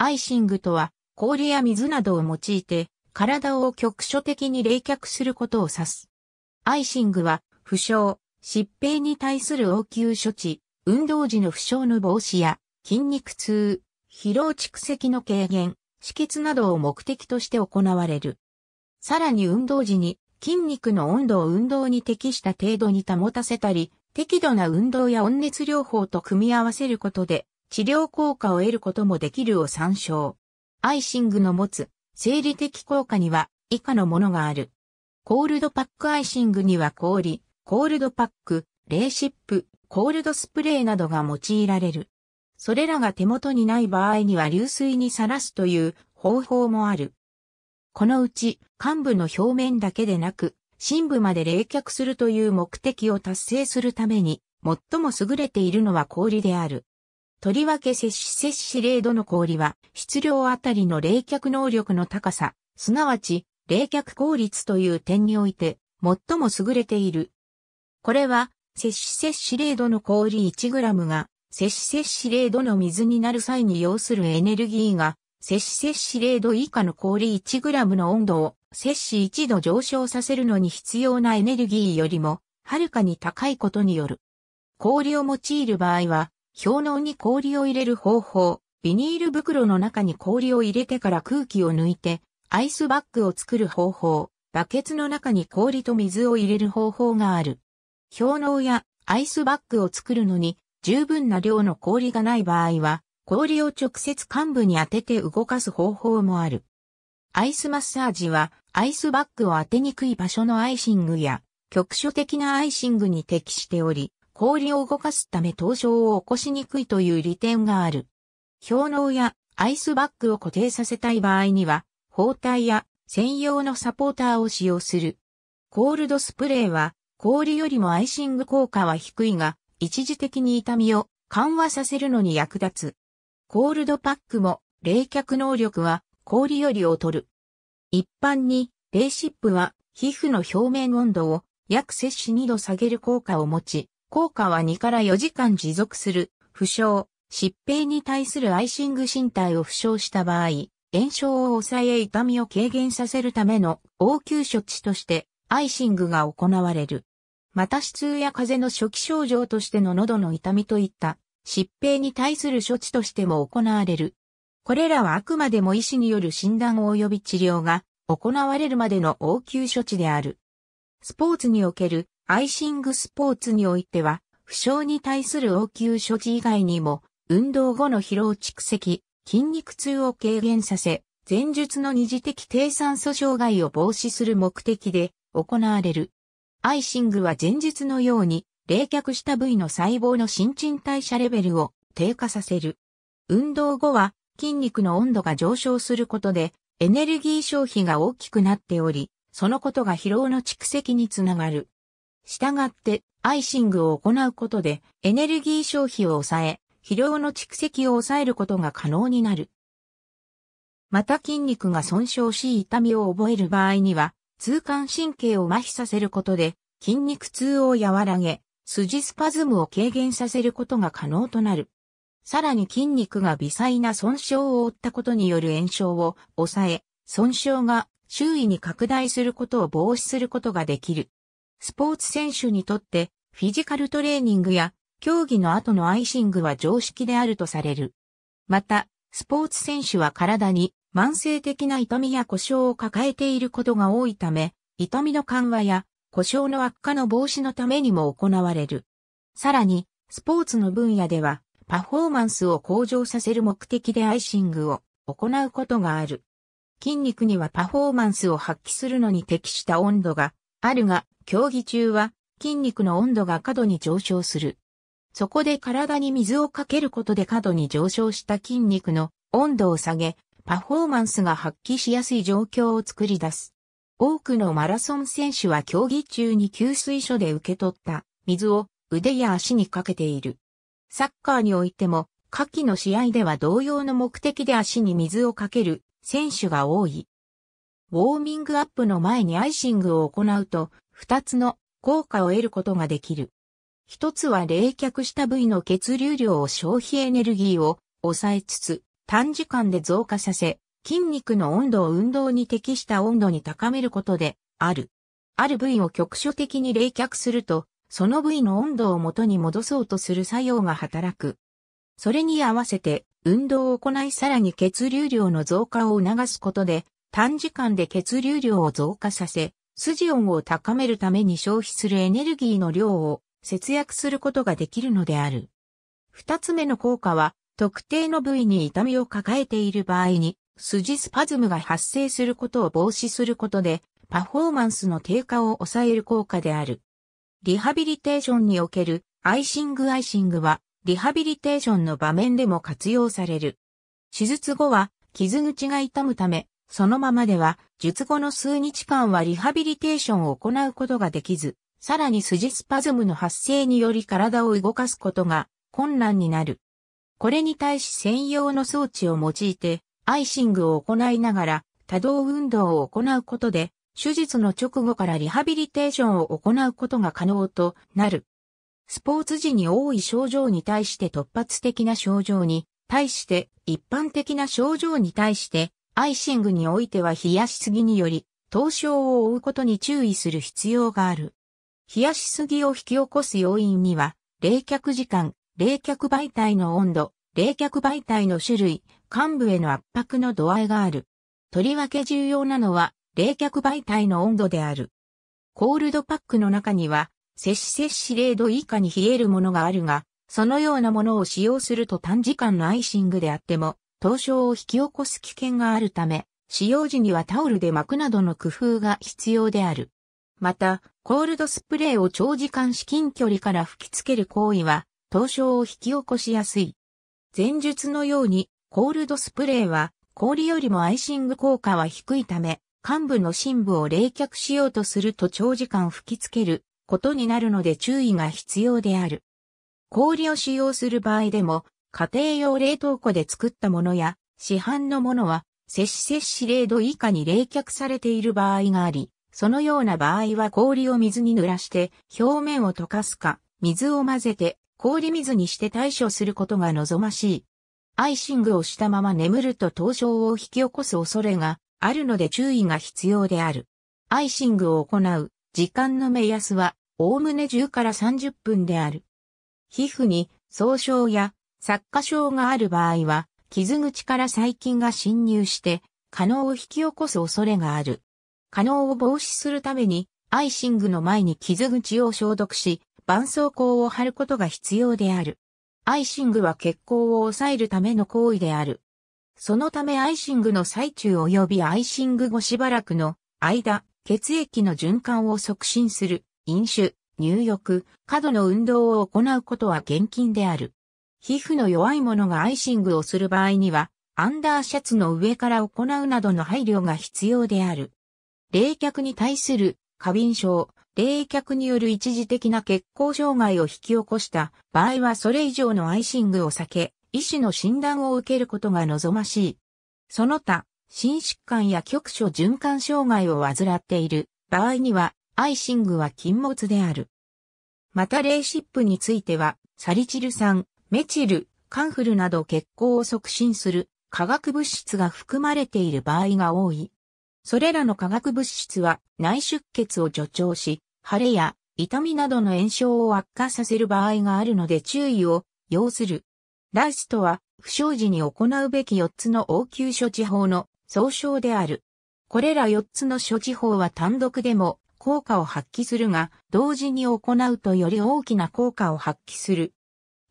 アイシングとは、氷や水などを用いて、体を局所的に冷却することを指す。アイシングは、負傷、疾病に対する応急処置、運動時の負傷の防止や、筋肉痛、疲労蓄積の軽減、止血などを目的として行われる。さらに運動時に筋肉の温度を運動に適した程度に保たせたり、適度な運動や温熱療法と組み合わせることで治療効果を得ることもできるを参照。アイシングの持つ生理的効果には以下のものがある。コールドパックアイシングには氷、コールドパック、レーシップ、コールドスプレーなどが用いられる。それらが手元にない場合には流水にさらすという方法もある。このうち幹部の表面だけでなく、深部まで冷却するという目的を達成するために、最も優れているのは氷である。とりわけ摂氏摂氏零度の氷は、質量あたりの冷却能力の高さ、すなわち、冷却効率という点において、最も優れている。これは、摂氏摂氏零度の氷 1g が、摂氏摂氏零度の水になる際に要するエネルギーが、摂氏摂氏零度以下の氷 1g の温度を、摂氏1度上昇させるのに必要なエネルギーよりも、はるかに高いことによる。氷を用いる場合は、氷嚢に氷を入れる方法、ビニール袋の中に氷を入れてから空気を抜いて、アイスバッグを作る方法、バケツの中に氷と水を入れる方法がある。氷嚢やアイスバッグを作るのに十分な量の氷がない場合は、氷を直接幹部に当てて動かす方法もある。アイスマッサージは、アイスバッグを当てにくい場所のアイシングや、局所的なアイシングに適しており、氷を動かすため凍傷を起こしにくいという利点がある。氷嚢やアイスバッグを固定させたい場合には、包帯や専用のサポーターを使用する。コールドスプレーは氷よりもアイシング効果は低いが、一時的に痛みを緩和させるのに役立つ。コールドパックも冷却能力は氷より劣る。一般に冷湿布は皮膚の表面温度を約摂氏2度下げる効果を持ち、効果は2から4時間持続する、負傷、疾病に対するアイシング身体を負傷した場合、炎症を抑え痛みを軽減させるための応急処置としてアイシングが行われる。また死痛や風邪の初期症状としての喉の痛みといった疾病に対する処置としても行われる。これらはあくまでも医師による診断及び治療が行われるまでの応急処置である。スポーツにおけるアイシングスポーツにおいては、負傷に対する応急処置以外にも、運動後の疲労蓄積、筋肉痛を軽減させ、前述の二次的低酸素障害を防止する目的で行われる。アイシングは前述のように、冷却した部位の細胞の新陳代謝レベルを低下させる。運動後は筋肉の温度が上昇することでエネルギー消費が大きくなっており、そのことが疲労の蓄積につながる。従って、アイシングを行うことで、エネルギー消費を抑え、肥料の蓄積を抑えることが可能になる。また筋肉が損傷し痛みを覚える場合には、痛感神経を麻痺させることで、筋肉痛を和らげ、筋スパズムを軽減させることが可能となる。さらに筋肉が微細な損傷を負ったことによる炎症を抑え、損傷が周囲に拡大することを防止することができる。スポーツ選手にとってフィジカルトレーニングや競技の後のアイシングは常識であるとされる。また、スポーツ選手は体に慢性的な痛みや故障を抱えていることが多いため、痛みの緩和や故障の悪化の防止のためにも行われる。さらに、スポーツの分野では、パフォーマンスを向上させる目的でアイシングを行うことがある。筋肉にはパフォーマンスを発揮するのに適した温度があるが、競技中は筋肉の温度が過度に上昇する。そこで体に水をかけることで過度に上昇した筋肉の温度を下げ、パフォーマンスが発揮しやすい状況を作り出す。多くのマラソン選手は競技中に給水所で受け取った水を腕や足にかけている。サッカーにおいても、夏季の試合では同様の目的で足に水をかける選手が多い。ウォーミングアップの前にアイシングを行うと、二つの効果を得ることができる。一つは冷却した部位の血流量を消費エネルギーを抑えつつ、短時間で増加させ、筋肉の温度を運動に適した温度に高めることで、ある。ある部位を局所的に冷却すると、その部位の温度を元に戻そうとする作用が働く。それに合わせて、運動を行いさらに血流量の増加を促すことで、短時間で血流量を増加させ、筋音を高めるために消費するエネルギーの量を節約することができるのである。二つ目の効果は、特定の部位に痛みを抱えている場合に、筋スパズムが発生することを防止することで、パフォーマンスの低下を抑える効果である。リハビリテーションにおけるアイシングアイシングは、リハビリテーションの場面でも活用される。手術後は、傷口が痛むため、そのままでは、術後の数日間はリハビリテーションを行うことができず、さらに筋スパズムの発生により体を動かすことが困難になる。これに対し専用の装置を用いて、アイシングを行いながら多動運動を行うことで、手術の直後からリハビリテーションを行うことが可能となる。スポーツ時に多い症状に対して突発的な症状に対して一般的な症状に対してアイシングにおいては冷やしすぎにより、凍傷を負うことに注意する必要がある。冷やしすぎを引き起こす要因には、冷却時間、冷却媒体の温度、冷却媒体の種類、患部への圧迫の度合いがある。とりわけ重要なのは、冷却媒体の温度である。コールドパックの中には、摂氏摂氏0度以下に冷えるものがあるが、そのようなものを使用すると短時間のアイシングであっても、凍傷を引き起こす危険があるため、使用時にはタオルで巻くなどの工夫が必要である。また、コールドスプレーを長時間至近距離から吹きつける行為は、凍傷を引き起こしやすい。前述のように、コールドスプレーは、氷よりもアイシング効果は低いため、幹部の深部を冷却しようとすると長時間吹きつけることになるので注意が必要である。氷を使用する場合でも、家庭用冷凍庫で作ったものや、市販のものは、摂氏摂氏0度以下に冷却されている場合があり、そのような場合は氷を水に濡らして表面を溶かすか、水を混ぜて氷水にして対処することが望ましい。アイシングをしたまま眠ると凍傷を引き起こす恐れがあるので注意が必要である。アイシングを行う時間の目安はおおむね10から30分である。皮膚に損傷や作家症がある場合は、傷口から細菌が侵入して、可能を引き起こす恐れがある。可能を防止するために、アイシングの前に傷口を消毒し、絆創膏を貼ることが必要である。アイシングは血行を抑えるための行為である。そのためアイシングの最中及びアイシング後しばらくの間、血液の循環を促進する飲酒、入浴、過度の運動を行うことは厳禁である。皮膚の弱い者がアイシングをする場合には、アンダーシャツの上から行うなどの配慮が必要である。冷却に対する過敏症、冷却による一時的な血行障害を引き起こした場合はそれ以上のアイシングを避け、医師の診断を受けることが望ましい。その他、心疾患や局所循環障害を患っている場合には、アイシングは禁物である。また、レーシップについては、サリチル酸、メチル、カンフルなど血行を促進する化学物質が含まれている場合が多い。それらの化学物質は内出血を助長し、腫れや痛みなどの炎症を悪化させる場合があるので注意を要する。ライスとは、不祥事に行うべき4つの応急処置法の総称である。これら4つの処置法は単独でも効果を発揮するが、同時に行うとより大きな効果を発揮する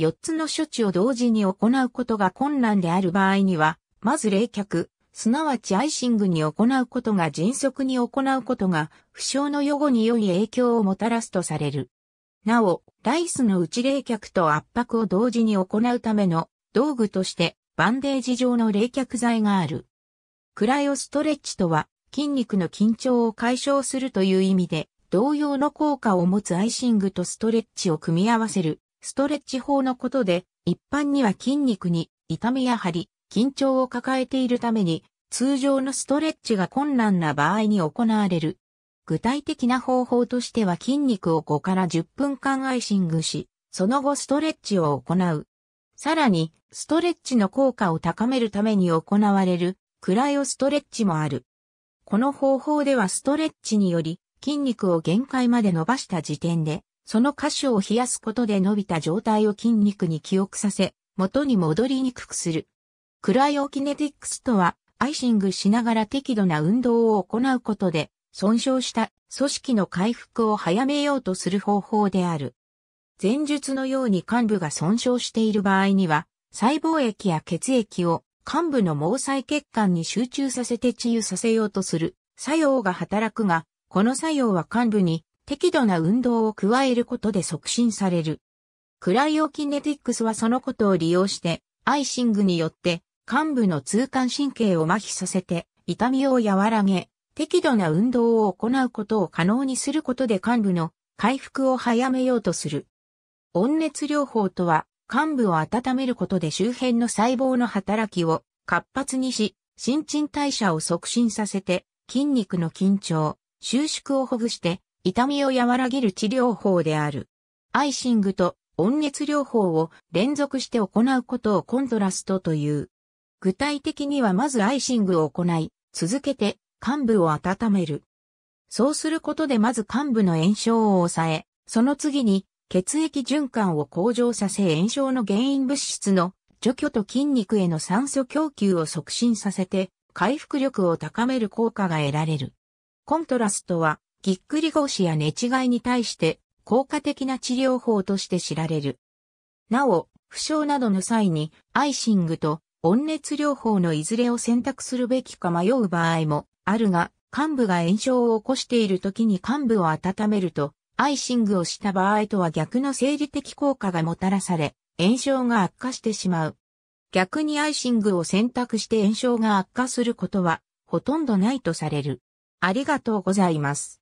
4つの処置を同時に行うことが困難である場合には、まず冷却、すなわちアイシングに行うことが迅速に行うことが、負傷の予後に良い影響をもたらすとされる。なお、ライスの内冷却と圧迫を同時に行うための道具としてバンデージ状の冷却剤がある。クライオストレッチとは筋肉の緊張を解消するという意味で同様の効果を持つアイシングとストレッチを組み合わせるストレッチ法のことで、一般には筋肉に痛みや張り、緊張を抱えているために、通常のストレッチが困難な場合に行われる。具体的な方法としては筋肉を5から10分間アイシングし、その後ストレッチを行う。さらに、ストレッチの効果を高めるために行われる、クライオストレッチもある。この方法ではストレッチにより、筋肉を限界まで伸ばした時点で、その箇所を冷やすことで伸びた状態を筋肉に記憶させ、元に戻りにくくする。クライオキネティックスとは、アイシングしながら適度な運動を行うことで、損傷した組織の回復を早めようとする方法である。前述のように幹部が損傷している場合には、細胞液や血液を幹部の毛細血管に集中させて治癒させようとする作用が働くが、この作用は幹部に適度な運動を加えることで促進される。クライオキネティックスはそのことを利用して、アイシングによって幹部の痛感神経を麻痺させて、痛みを和らげ、適度な運動を行うことを可能にすることで幹部の回復を早めようとする。温熱療法とは、幹部を温めることで周辺の細胞の働きを活発にし、新陳代謝を促進させて、筋肉の緊張、収縮をほぐして、痛みを和らげる治療法である。アイシングと温熱療法を連続して行うことをコントラストという。具体的にはまずアイシングを行い、続けて患部を温める。そうすることでまず患部の炎症を抑え、その次に血液循環を向上させ炎症の原因物質の除去と筋肉への酸素供給を促進させて回復力を高める効果が得られる。コントラストはぎっくり腰や寝違いに対して効果的な治療法として知られる。なお、負傷などの際にアイシングと温熱療法のいずれを選択するべきか迷う場合もあるが、患部が炎症を起こしている時に患部を温めると、アイシングをした場合とは逆の生理的効果がもたらされ、炎症が悪化してしまう。逆にアイシングを選択して炎症が悪化することは、ほとんどないとされる。ありがとうございます。